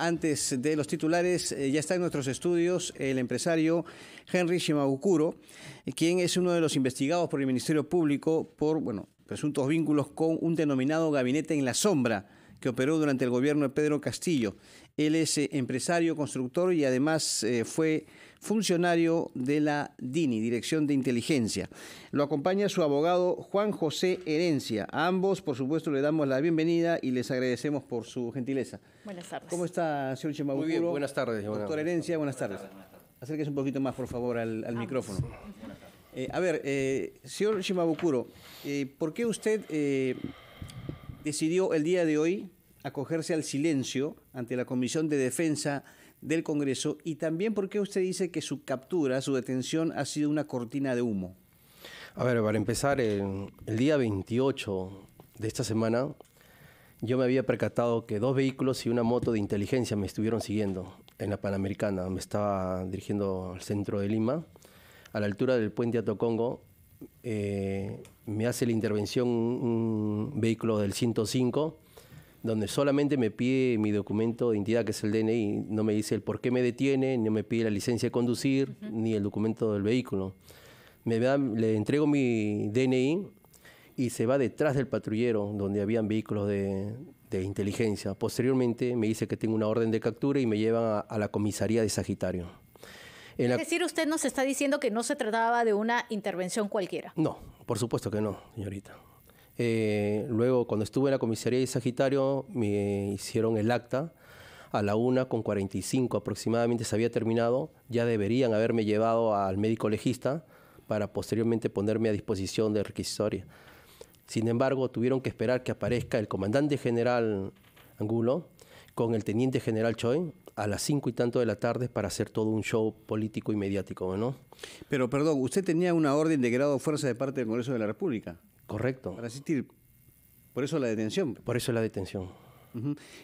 Antes de los titulares, eh, ya está en nuestros estudios el empresario Henry Shimabukuro, eh, quien es uno de los investigados por el Ministerio Público por bueno, presuntos vínculos con un denominado gabinete en la sombra que operó durante el gobierno de Pedro Castillo. Él es eh, empresario, constructor y además eh, fue funcionario de la DINI, Dirección de Inteligencia. Lo acompaña su abogado Juan José Herencia. A ambos, por supuesto, le damos la bienvenida y les agradecemos por su gentileza. Buenas tardes. ¿Cómo está, señor Chimabukuro? Muy bien, buenas tardes. Doctor Herencia, buenas tardes. Hacer un poquito más, por favor, al, ah, micrófono. Eh, a ver, señor Shimabukuro, ¿por qué usted decidió el día de hoy acogerse al silencio ante la Comisión de Defensa del Congreso y también porque usted dice que su captura, su detención ha sido una cortina de humo. A ver, para empezar, el, día 28 de esta semana yo me había percatado que dos vehículos y una moto de inteligencia me estuvieron siguiendo en la Panamericana. Me estaba dirigiendo al centro de Lima, a la altura del puente Atocongo. Eh, me hace la intervención un vehículo del 105 donde solamente me pide mi documento de identidad, que es el DNI, no me dice el por qué me detiene, no me pide la licencia de conducir, ni el documento del vehículo. Me le entrego mi DNI y se va detrás del patrullero donde habían vehículos de, inteligencia. Posteriormente me dice que tengo una orden de captura y me lleva a, la comisaría de Sagitario. Es decir, usted nos está diciendo que no se trataba de una intervención cualquiera. No, por supuesto que no, señorita. Eh, luego, cuando estuve en la comisaría de Sagitario, me hicieron el acta. A la una con 45 aproximadamente se había terminado. Ya deberían haberme llevado al médico legista para posteriormente ponerme a disposición de requisitoria. Sin embargo, tuvieron que esperar que aparezca el comandante general Angulo con el teniente general Choi a las cinco y tanto de la tarde para hacer todo un show político y mediático, ¿no? Pero perdón, usted tenía una orden de grado fuerza de parte del Congreso de la República. Correcto. Para asistir. Por eso la detención. Por eso la detención.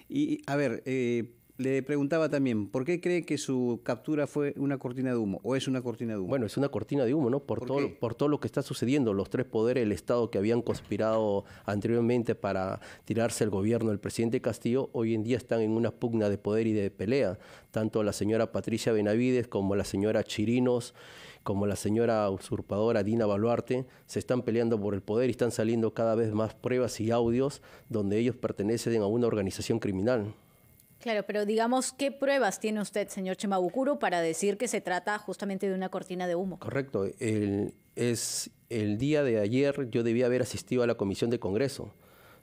Y a ver, eh, le preguntaba también, ¿por qué cree que su captura fue una cortina de humo o es una cortina de humo? Bueno, es una cortina de humo, ¿no? Por, todo, por todo lo que está sucediendo, los tres poderes del Estado que habían conspirado anteriormente para tirarse el gobierno del presidente Castillo, hoy en día están en una pugna de poder y de pelea, tanto la señora Patricia Benavides como la señora Chirinos como la señora usurpadora Dina Baluarte, se están peleando por el poder y están saliendo cada vez más pruebas y audios donde ellos pertenecen a una organización criminal. Claro, pero digamos, ¿qué pruebas tiene usted, señor Chemabukuro, para decir que se trata justamente de una cortina de humo? Correcto. es, el día de ayer yo debía haber asistido a la comisión de Congreso.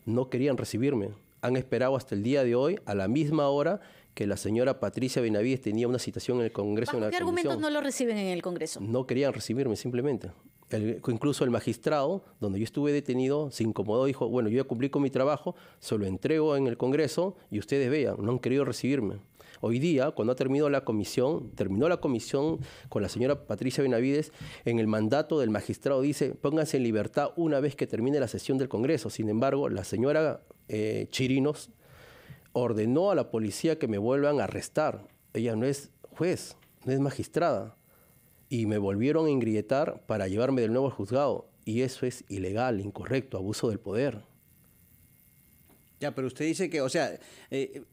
No querían recibirme. Han esperado hasta el día de hoy, a la misma hora que la señora Patricia Benavides tenía una citación en el Congreso. qué argumentos no lo reciben en el Congreso? No querían recibirme, simplemente incluso el magistrado, donde yo estuve detenido, se incomodó, dijo, bueno, yo ya cumplí con mi trabajo, se lo entrego en el Congreso y ustedes vean, no han querido recibirme. Hoy día, cuando ha terminado la comisión, terminó la comisión con la señora Patricia Benavides, en el mandato del magistrado dice, pónganse en libertad una vez que termine la sesión del Congreso. Sin embargo, la señora eh, Chirinos ordenó a la policía que me vuelvan a arrestar. Ella no es juez, no es magistrada y me volvieron a engrietar para llevarme de nuevo al juzgado. Y eso es ilegal, incorrecto, abuso del poder. Ya, pero usted dice que, o sea, eh,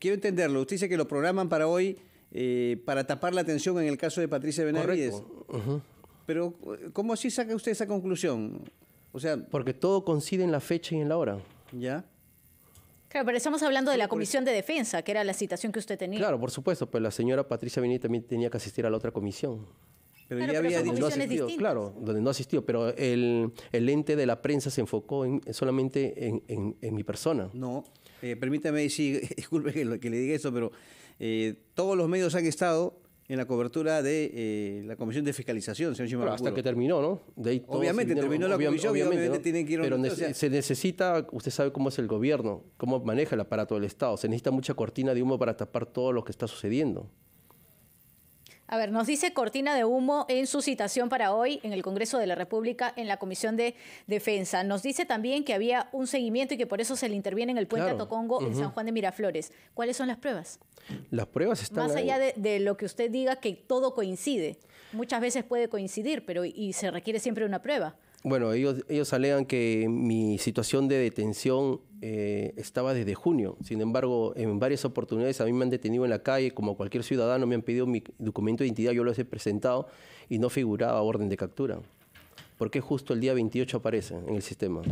quiero entenderlo, usted dice que lo programan para hoy eh, para tapar la atención en el caso de Patricia Benavides. Correcto. Pero, eh, ¿cómo así saca usted esa conclusión? O sea... Porque todo coincide en la fecha y en la hora. Ya. Claro, pero estamos hablando de la comisión de defensa, que era la citación que usted tenía. Claro, por supuesto, pero pues la señora Patricia Benítez también tenía que asistir a la otra comisión. Pero ya había dicho, no claro, donde no asistió, pero el, el, ente de la prensa se enfocó solamente en, mi persona. No, eh, permítame decir, disculpe que, le diga eso, pero eh, todos los medios han estado en la cobertura de eh, la comisión de fiscalización, señor hasta que terminó, ¿no? obviamente terminó la comisión, obviamente, tienen que ir Pero se necesita, usted sabe cómo es el gobierno, cómo maneja el aparato del Estado, se necesita mucha cortina de humo para tapar todo lo que está sucediendo. A ver, nos dice Cortina de Humo en su citación para hoy en el Congreso de la República en la Comisión de Defensa. Nos dice también que había un seguimiento y que por eso se le interviene en el puente a Tocongo en San Juan de Miraflores. ¿Cuáles son las pruebas? Las pruebas están. Más allá de, de, lo que usted diga que todo coincide. Muchas veces puede coincidir, pero y se requiere siempre una prueba. Bueno, ellos, ellos alegan que mi situación de detención eh, estaba desde junio. Sin embargo, en varias oportunidades a mí me han detenido en la calle, como cualquier ciudadano, me han pedido mi documento de identidad, yo lo he presentado y no figuraba orden de captura. ¿Por qué justo el día 28 aparece en el sistema?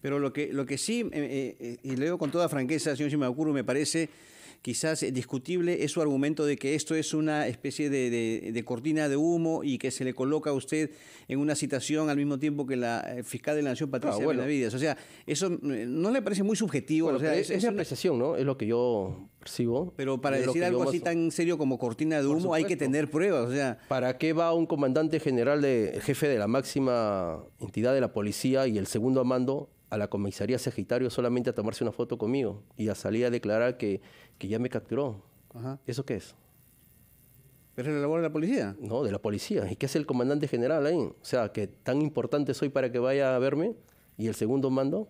Pero lo que, lo que sí, eh, eh, y le digo con toda franqueza, señor Shimabukuro, me parece quizás discutible es su argumento de que esto es una especie de, cortina de humo y que se le coloca a usted en una citación al mismo tiempo que la eh, fiscal de la Nación Patricia ah, Benavides. O sea, eso eh, no le parece muy subjetivo. es, una apreciación, ¿no? Es lo que yo percibo. Pero para decir algo así tan serio como cortina de humo hay que tener pruebas. O ¿Para qué va un comandante general, de, jefe de la máxima entidad de la policía y el segundo mando a la comisaría Sagitario solamente a tomarse una foto conmigo y a salir a declarar que, que ya me capturó. ¿Eso qué es? ¿Pero es la labor de la policía? No, de la policía. ¿Y qué hace el comandante general ahí? O sea, que tan importante soy para que vaya a verme y el segundo mando.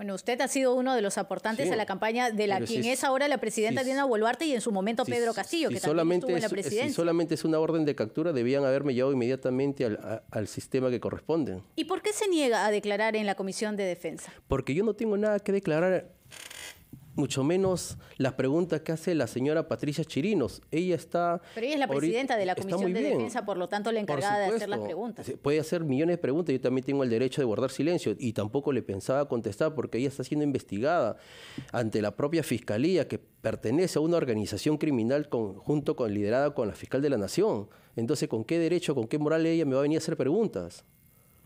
Bueno, usted ha sido uno de los aportantes a la campaña de la quien es, ahora la presidenta Diana Boluarte y en su momento Pedro Castillo, que solamente también es, la presidencia. Si solamente es una orden de captura, debían haberme llevado inmediatamente al, al, sistema que corresponde. ¿Y por qué se niega a declarar en la Comisión de Defensa? Porque yo no tengo nada que declarar mucho menos las preguntas que hace la señora Patricia Chirinos. Ella está... Pero ella es la presidenta de la Comisión de Defensa, por lo tanto la encargada de hacer las preguntas. Puede hacer millones de preguntas, yo también tengo el derecho de guardar silencio y tampoco le pensaba contestar porque ella está siendo investigada ante la propia Fiscalía que pertenece a una organización criminal junto con liderada con la fiscal de la nación. Entonces, ¿con qué derecho, con qué moral ella me va a venir a hacer preguntas?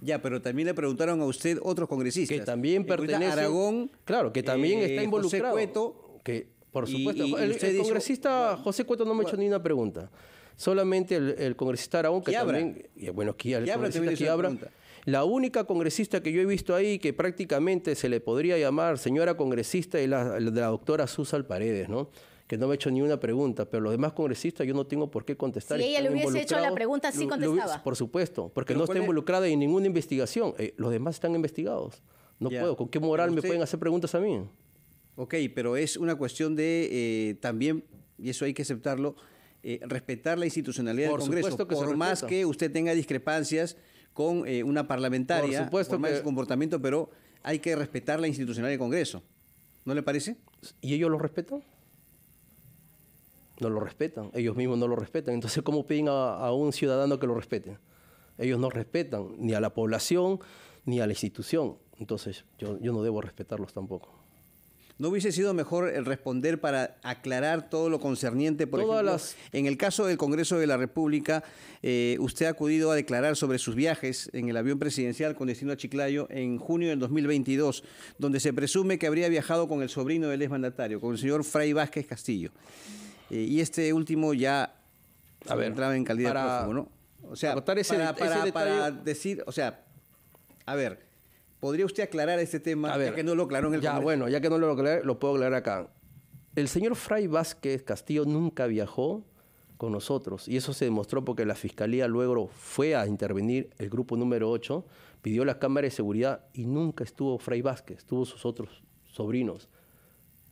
Ya, pero también le preguntaron a usted otros congresistas. Que también pertenece. Aragón. Claro, que también eh, está involucrado. Que, por supuesto. el, congresista José Cueto no me ha hecho ni una pregunta. Solamente el, congresista Aragón, que también. Y bueno, Quiabra la única congresista que yo he visto ahí que prácticamente se le podría llamar señora congresista es la, la doctora Susal Paredes, ¿no? que no me ha hecho ni una pregunta, pero los demás congresistas yo no tengo por qué contestar. Si ella le hubiese hecho la pregunta, sí contestaba. por supuesto, porque no está involucrada en ninguna investigación. Eh, los demás están investigados. No puedo. ¿Con qué moral me pueden hacer preguntas a mí? Ok, pero es una cuestión de eh, también, y eso hay que aceptarlo, eh, respetar la institucionalidad del Congreso. Que por más que usted tenga discrepancias con una parlamentaria, por, supuesto más que... comportamiento, pero hay que respetar la institucionalidad del Congreso. ¿No le parece? ¿Y ellos lo respetan? no lo respetan, ellos mismos no lo respetan. Entonces, ¿cómo piden a, un ciudadano que lo respete? Ellos no respetan ni a la población ni a la institución. Entonces, yo, no debo respetarlos tampoco. ¿No hubiese sido mejor el responder para aclarar todo lo concerniente? Por en el caso del Congreso de la República, eh, usted ha acudido a declarar sobre sus viajes en el avión presidencial con destino a Chiclayo en junio del 2022, donde se presume que habría viajado con el sobrino del exmandatario, con el señor Fray Vázquez Castillo. Eh, y este último ya a entraba en calidad de prófugo, ¿no? O sea, para, para, decir, o sea, a ver, ¿podría usted aclarar este tema? ya que no lo aclaró en el Ya, bueno, ya que no lo aclaré, lo puedo aclarar acá. El señor Fray Vázquez Castillo nunca viajó con nosotros y eso se demostró porque la fiscalía luego fue a intervenir, el grupo número 8 pidió la cámara de seguridad y nunca estuvo Fray Vázquez, estuvo sus otros sobrinos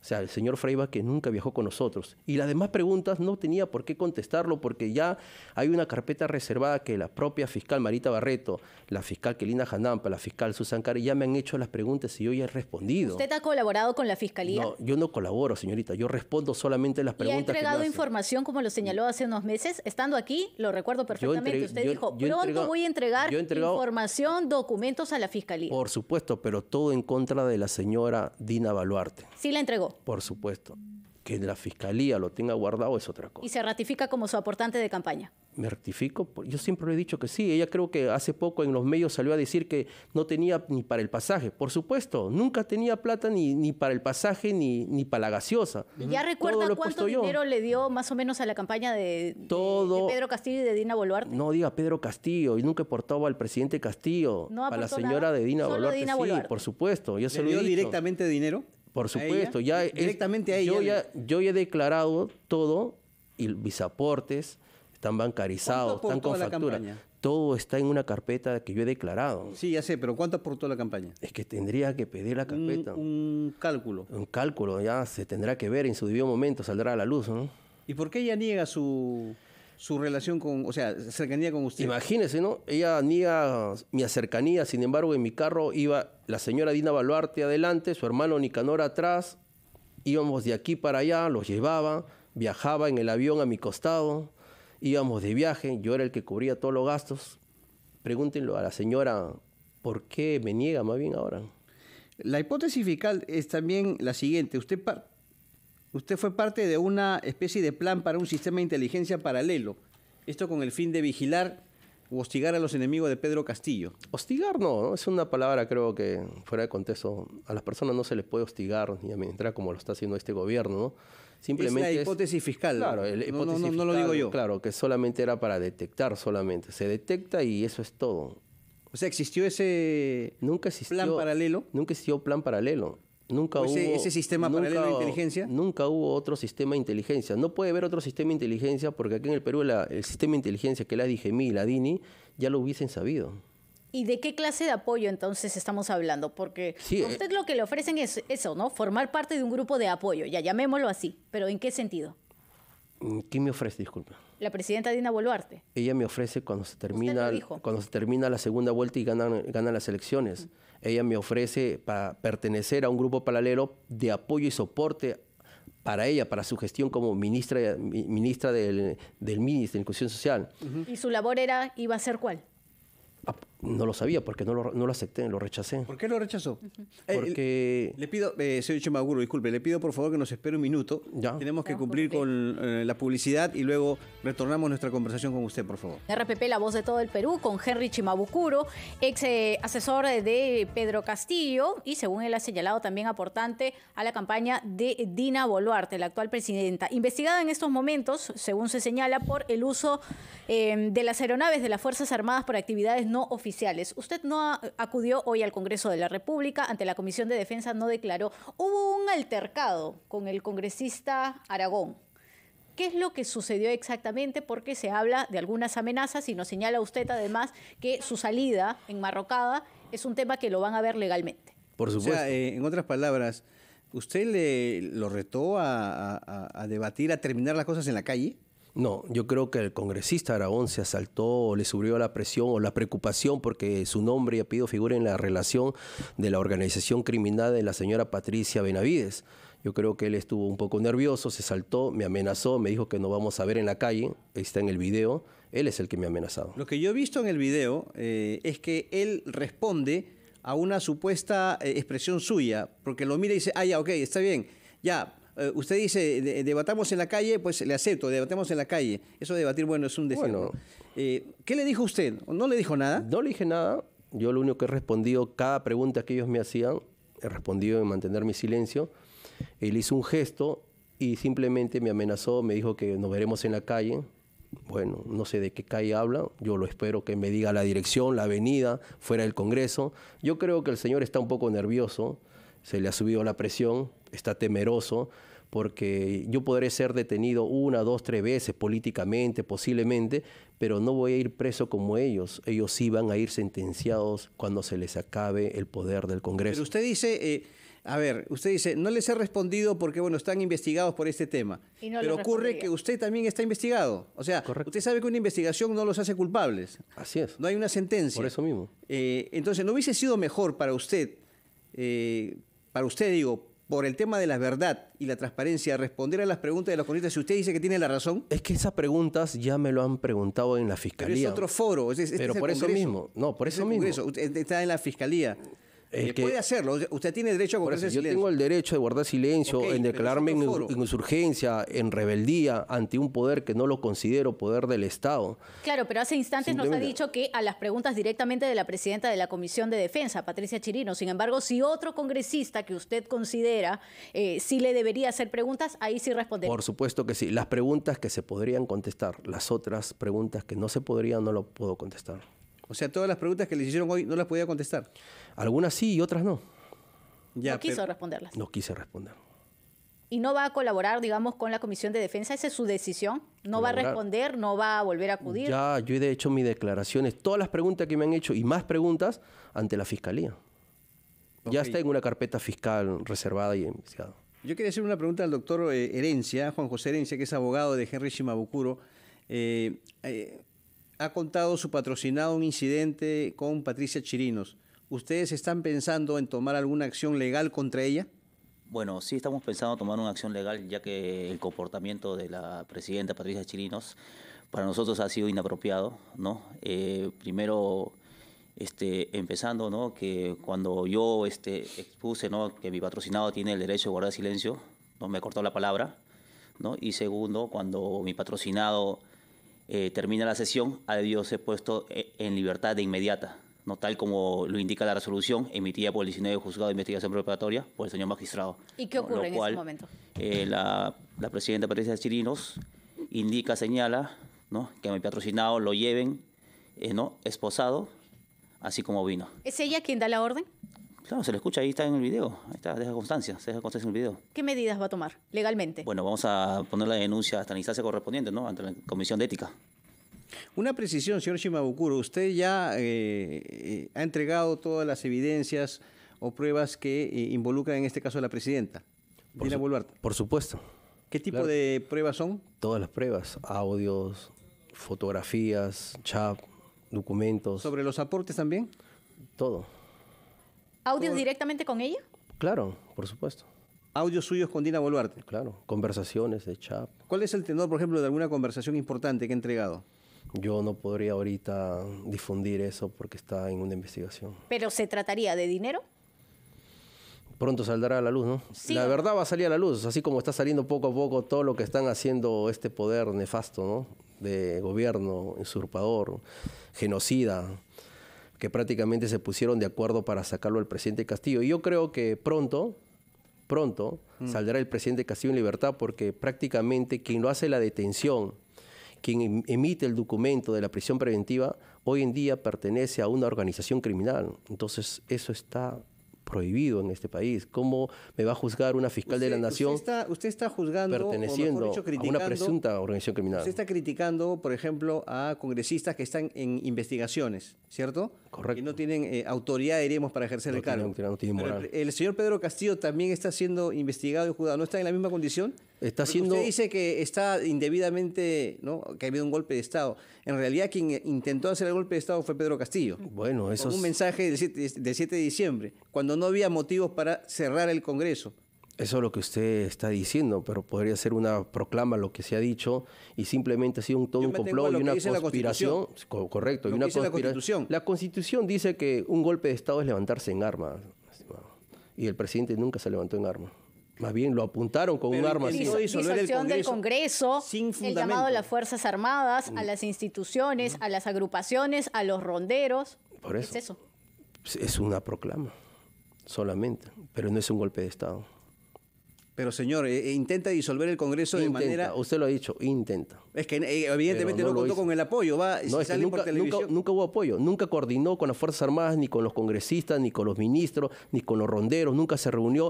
o sea, el señor Freiva que nunca viajó con nosotros. Y las demás preguntas no tenía por qué contestarlo porque ya hay una carpeta reservada que la propia fiscal Marita Barreto, la fiscal Kelina Janampa, la fiscal Susan Cari ya me han hecho las preguntas y yo ya he respondido. ¿Usted ha colaborado con la fiscalía? No, yo no colaboro, señorita. Yo respondo solamente las preguntas. ha entregado información, como lo señaló hace unos meses. Estando aquí, lo recuerdo perfectamente. Usted dijo, pronto voy a entregar información, documentos a la fiscalía. Por supuesto, pero todo en contra de la señora Dina Baluarte. Sí, la entregó por supuesto. Que la fiscalía lo tenga guardado es otra cosa. ¿Y se ratifica como su aportante de campaña? Me ratifico? Pues, yo siempre le he dicho que sí. Ella creo que hace poco en los medios salió a decir que no tenía ni para el pasaje. Por supuesto, nunca tenía plata ni, ni para el pasaje ni, ni para la gaseosa. ¿Ya recuerda cuánto dinero le dio más o menos a la campaña de, Pedro Castillo y de Dina Boluarte? No diga Pedro Castillo, y nunca portaba al presidente Castillo, a la señora de Dina Boluarte. sí, por supuesto. Yo ¿Le se lo dio directamente dinero? Por supuesto, ya directamente ahí. Yo ya, yo he declarado todo y mis aportes están bancarizados, están con factura. Todo está en una carpeta que yo he declarado. Sí, ya sé, pero ¿cuánto aportó la campaña? Es que tendría que pedir la carpeta. Un, cálculo. Un cálculo, ya se tendrá que ver en su debido momento, saldrá a la luz, ¿no? ¿Y por qué ella niega su su relación con, o sea, cercanía con usted. Imagínese, ¿no? Ella niega mi cercanía, sin embargo, en mi carro iba la señora Dina Baluarte adelante, su hermano Nicanor atrás, íbamos de aquí para allá, los llevaba, viajaba en el avión a mi costado, íbamos de viaje, yo era el que cubría todos los gastos. Pregúntenlo a la señora, ¿por qué me niega más bien ahora? La hipótesis fiscal es también la siguiente. Usted usted fue parte de una especie de plan para un sistema de inteligencia paralelo. Esto con el fin de vigilar o hostigar a los enemigos de Pedro Castillo. Hostigar no, es una palabra creo que fuera de contexto. A las personas no se les puede hostigar ni administrar como lo está haciendo este gobierno, ¿no? Simplemente es la hipótesis fiscal. Claro, lo digo yo. Claro, que solamente era para detectar solamente. Se detecta y eso es todo. O sea, existió ese plan paralelo. Nunca existió plan paralelo. Nunca pues ese, hubo. sistema de inteligencia? Nunca hubo otro sistema de inteligencia. No puede haber otro sistema de inteligencia porque aquí en el Perú el sistema de inteligencia que la dije y la DINI ya lo hubiesen sabido. ¿Y de qué clase de apoyo entonces estamos hablando? Porque a usted eh, lo que le ofrecen es eso, ¿no? Formar parte de un grupo de apoyo, ya llamémoslo así, pero ¿en qué sentido? Mm, ¿Quién me ofrece, Disculpe. La presidenta Dina Boluarte. Ella me ofrece cuando se termina, cuando se termina la segunda vuelta y ganan, las elecciones. Ella me ofrece para pertenecer a un grupo paralelo de apoyo y soporte para ella, para su gestión como ministra, ministra del, del de Inclusión Social. ¿Y su labor era, iba a ser cuál? No lo sabía porque no lo, no lo acepté, lo rechacé. ¿Por qué lo rechazó? Eh, porque... Eh, le pido, eh, señor disculpe, le pido por favor que nos espere un minuto. Ya. Tenemos que ah, cumplir con eh, la publicidad y luego retornamos nuestra conversación con usted, por favor. RPP, la voz de todo el Perú, con Henry Chimabucuro, ex asesor de Pedro Castillo y, según él ha señalado, también aportante a la campaña de Dina Boluarte, la actual presidenta, investigada en estos momentos, según se señala, por el uso de las aeronaves de las Fuerzas Armadas por actividades no oficiales Usted no acudió hoy al Congreso de la República, ante la Comisión de Defensa no declaró. Hubo un altercado con el congresista Aragón. ¿Qué es lo que sucedió exactamente? Porque se habla de algunas amenazas y nos señala usted además que su salida en Marrocada es un tema que lo van a ver legalmente. Por supuesto. Eh, en otras palabras, ¿usted le, lo retó a debatir, a terminar las cosas en la calle? No, yo creo que el congresista Aragón se asaltó o le subió la presión o la preocupación porque su nombre y pedido figura en la relación de la organización criminal de la señora Patricia Benavides. Yo creo que él estuvo un poco nervioso, se saltó, me amenazó, me dijo que nos vamos a ver en la calle, está en el video, él es el que me ha amenazado. Lo que yo he visto en el video eh, es que él responde a una supuesta eh, expresión suya, porque lo mira y dice, ah, ya, ok, está bien, ya, eh, usted dice, debatamos en la calle, pues le acepto, debatemos en la calle. Eso de debatir, bueno, es un deseo. Eh, ¿Qué le dijo usted? ¿No le dijo nada? No le dije nada. Yo lo único que he respondido, cada pregunta que ellos me hacían, he respondido en mantener mi silencio. Él hizo un gesto y simplemente me amenazó, me dijo que nos veremos en la calle. Bueno, no sé de qué calle habla, yo lo espero que me diga la dirección, la avenida, fuera del Congreso. Yo creo que el señor está un poco nervioso, se le ha subido la presión, está temeroso, porque yo podré ser detenido una, dos, tres veces políticamente, posiblemente, pero no voy a ir preso como ellos. Ellos sí van a ir sentenciados cuando se les acabe el poder del Congreso. Pero usted dice, eh, a ver, usted dice, no les he respondido porque, bueno, están investigados por este tema. pero ocurre que usted también está investigado. O sea, usted sabe que una investigación no los hace culpables. Así es. No hay una sentencia. Por eso mismo. Eh, entonces, ¿no hubiese sido mejor para usted eh, para usted, digo, por el tema de la verdad y la transparencia, responder a las preguntas de los congresistas, si usted dice que tiene la razón. Es que esas preguntas ya me lo han preguntado en la fiscalía. Pero es otro foro. Es, este Pero por eso mismo. No, por eso mismo. Está en la fiscalía. Eh, eh, puede hacerlo, usted tiene derecho a guardar silencio. Yo tengo el derecho de guardar silencio, en declararme en, insurgencia, en rebeldía ante un poder que no lo considero poder del Estado. Claro, pero hace instantes nos ha dicho que a las preguntas directamente de la presidenta de la Comisión de Defensa, Patricia Chirino, sin embargo, si otro congresista que usted considera eh, sí si le debería hacer preguntas, ahí sí responde Por supuesto que sí. Las preguntas que se podrían contestar, las otras preguntas que no se podrían, no lo puedo contestar. O sea, todas las preguntas que le hicieron hoy no las podía contestar. Algunas sí y otras no. no quiso responderlas. No quise responder. Y no va a colaborar, digamos, con la Comisión de Defensa. Esa es su decisión. No va a responder, no va a volver a acudir. Ya, yo he hecho mis declaraciones, todas las preguntas que me han hecho y más preguntas ante la Fiscalía. Ya está en una carpeta fiscal reservada y investigada. Yo quería hacer una pregunta al doctor eh, Herencia, Juan José Herencia, que es abogado de Henry Shimabukuro. eh, eh ha contado su patrocinado un incidente con Patricia Chirinos. ¿Ustedes están pensando en tomar alguna acción legal contra ella? Bueno, sí estamos pensando en tomar una acción legal, ya que el comportamiento de la presidenta Patricia Chirinos para nosotros ha sido inapropiado, ¿no? Eh, primero, este, empezando, ¿no? Que cuando yo este, expuse, ¿no? Que mi patrocinado tiene el derecho de guardar silencio, no me cortó la palabra, ¿no? Y segundo, cuando mi patrocinado eh, termina la sesión, ha debido ser puesto eh, en libertad de inmediata, no tal como lo indica la resolución emitida por el 19 Juzgado de Investigación Preparatoria por el señor magistrado. ¿Y qué ocurre en este momento? Eh, la, presidenta Patricia Chirinos indica, señala ¿no? que a mi patrocinado lo lleven ¿no? esposado, así como vino. ¿Es ella quien da la orden? Claro, se le escucha, ahí está en el video, ahí está, deja constancia, deja constancia en el video. ¿Qué medidas va a tomar legalmente? Bueno, vamos a poner la denuncia hasta la instancia correspondiente, ¿no? Ante la Comisión de Ética. Una precisión, señor Shimabukuro, usted ya eh, eh, ha entregado todas las evidencias o pruebas que eh, involucran en este caso a la presidenta, por Dina Por supuesto. ¿Qué tipo de pruebas son? Todas las pruebas, audios, fotografías, chat, documentos. ¿Sobre los aportes también? Todo. ¿Audios directamente con ella? Claro, por supuesto. ¿Audios suyos con Dina Boluarte? Claro, conversaciones de chat. ¿Cuál es el tenor, por ejemplo, de alguna conversación importante que ha entregado? Yo no podría ahorita difundir eso porque está en una investigación. ¿Pero se trataría de dinero? pronto saldrá a la luz, ¿no? Sí. La verdad va a salir a la luz, así como está saliendo poco a poco todo lo que están haciendo este poder nefasto, ¿no? De gobierno usurpador, genocida, que prácticamente se pusieron de acuerdo para sacarlo al presidente Castillo. Y yo creo que pronto, pronto, mm. saldrá el presidente Castillo en libertad porque prácticamente quien lo hace la detención, quien em-, emite el documento de la prisión preventiva, hoy en día pertenece a una organización criminal. Entonces eso está prohibido en este país. ¿Cómo me va a juzgar una fiscal de la nación? Usted está, juzgando, perteneciendo a una presunta organización criminal. Usted está criticando, por ejemplo, a congresistas que están en investigaciones, ¿cierto? Correcto. Que no tienen eh, autoridad, diríamos, para ejercer el cargo. El, el, señor Pedro Castillo también está siendo investigado y juzgado. ¿No está en la misma condición? Usted dice que está indebidamente, ¿no? que ha habido un golpe de Estado. En realidad quien intentó hacer el golpe de Estado fue Pedro Castillo. Bueno, eso... es un mensaje del 7, de diciembre, cuando no había motivos para cerrar el Congreso. Eso es lo que usted está diciendo, pero podría ser una proclama lo que se ha dicho y simplemente ha sido un todo un complot y una conspiración. correcto, y una La constitución. la constitución dice que un golpe de Estado es levantarse en armas, Y el presidente nunca se levantó en armas más bien lo apuntaron con un arma así. Disolución del Congreso, sin el llamado a las Fuerzas Armadas, a mm. las instituciones, a las agrupaciones, a los ronderos. es eso? Es una proclama, solamente. Pero no es un golpe de Estado. Pero señor, eh, eh, intenta disolver el Congreso de manera... Usted lo ha dicho, intenta. Es que eh, evidentemente no, contó con el apoyo, va, no, es nunca, Nunca, hubo apoyo, nunca coordinó con las Fuerzas Armadas, ni con los congresistas, ni con los ministros, ni con los ronderos, nunca se reunió,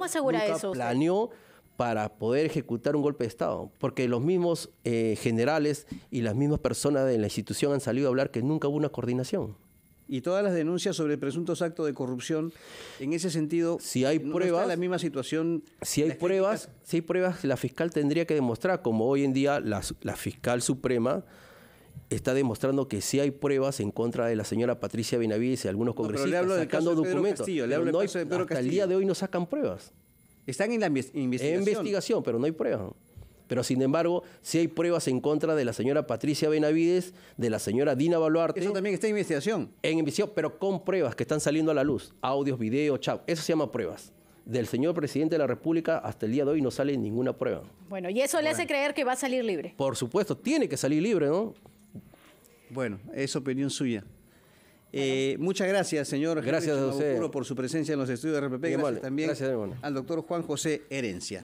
planeó para poder ejecutar un golpe de Estado, porque los mismos generales y las mismas personas de la institución han salido a hablar que nunca hubo una coordinación y todas las denuncias sobre presuntos actos de corrupción en ese sentido si hay no pruebas la misma situación si hay pruebas si hay pruebas la fiscal tendría que demostrar como hoy en día la, fiscal suprema está demostrando que si hay pruebas en contra de la señora Patricia Benavides y algunos congresistas le hablo sacando documentos hasta el día de hoy no sacan pruebas están en la investigación. En investigación, pero no hay pruebas. Pero sin embargo, si hay pruebas en contra de la señora Patricia Benavides, de la señora Dina Baluarte. Eso también está en investigación. En investigación, pero con pruebas que están saliendo a la luz. Audios, videos, chao. Eso se llama pruebas del señor presidente de la República hasta el día de hoy no sale ninguna prueba. Bueno, y eso le hace creer que va a salir libre. Por supuesto, tiene que salir libre, ¿no? Bueno, es opinión suya. Eh, muchas gracias, señor. Gracias a usted. por su presencia en los estudios de RPP. Gracias también al doctor Juan José Herencia.